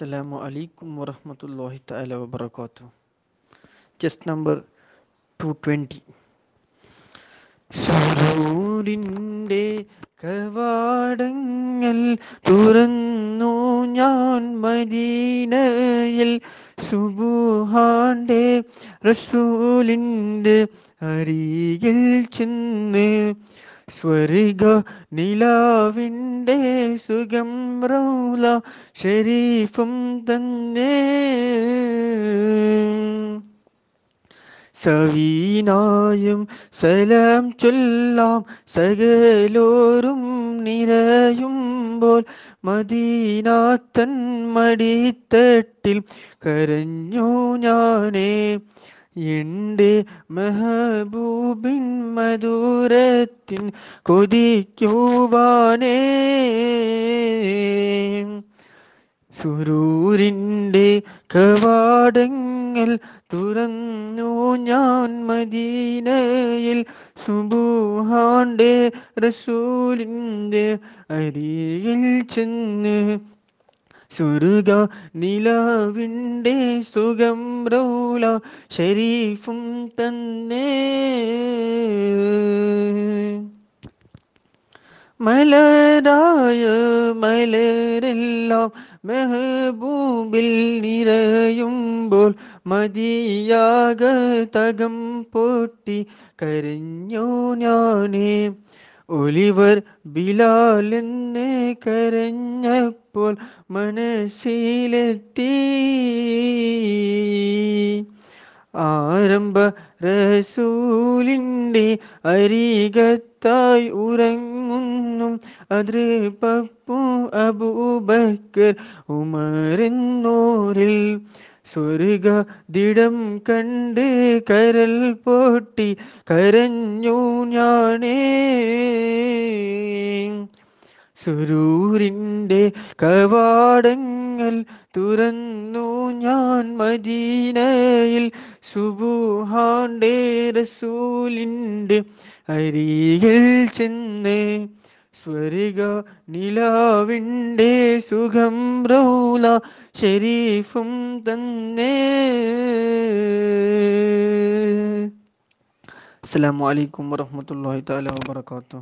അസ്സലാമു അലൈക്കും വരഹമുല്ലാഹി തല വാത്തു ചെസ്റ്റ് നമ്പർ ടു ട്വൻറ്റി കവാടങ്ങൾ തുറന്നു ഞാൻ മദീനയിൽ സുബുഹാൻ്റെ റസൂലിൻ്റെ അരികിൽ ചെന്ന് സ്വരിഗ നിലാവിൻ്റെ സുഖം റൗല ഷെരീഫും തന്നെ സവീനായും സലം ചൊല്ലാം സകലോരും നിരയുമ്പോൾ മദീനാത്തൻ മടിത്തട്ടിൽ കരഞ്ഞു ഞാനേ എൻ്റെ മഹബൂബിൻ മധുരത്തിൻ കൊതിക്കുവാനേ സുരൂരിൻ്റെ കവാടങ്ങൾ തുറന്നു ഞാൻ മദീനയിൽ സുബൂഹാൻ്റെ റസൂലിൻ്റെ അരിയിൽ ചെന്ന് സുരുക നിലാവിൻ്റെ സുഖം റൗല ഷരീഫും തന്നെ മലരായ മലരെല്ലാം മെഹബൂബിൽ നിറയുമ്പോൾ മതിയാകതകം പൊട്ടി കരഞ്ഞോ ഞാനേ ഒലിവർ ബിലാലെന്നെ കരഞ്ഞപ്പോൾ മനസ്സിലെത്തി ആരംഭ റസൂലിൻ്റെ അരികത്തായി ഉറങ്ങുന്നു അതൃപ്പപ്പു അബൂബക്കർ ഉമറിന്നോരിൽ സ്വർഗ ദിടം കണ്ട് കരൽ പൊട്ടി കരഞ്ഞു ഞാനേ സുരൂരിൻ്റെ കവാടങ്ങൾ തുറന്നു ഞാൻ മദീനയിൽ സുബുഹാൻ്റെ റസൂലിൻ്റെ അരികിൽ ചെന്ന് സ്വരിക നിലാവിൻ്റെ സുഖം റൗല ഷെരീഫും തന്നെ അസ്സാം വലൈക്കും വറഹ്മത്തുള്ളാഹി താല വബറകാതുഹു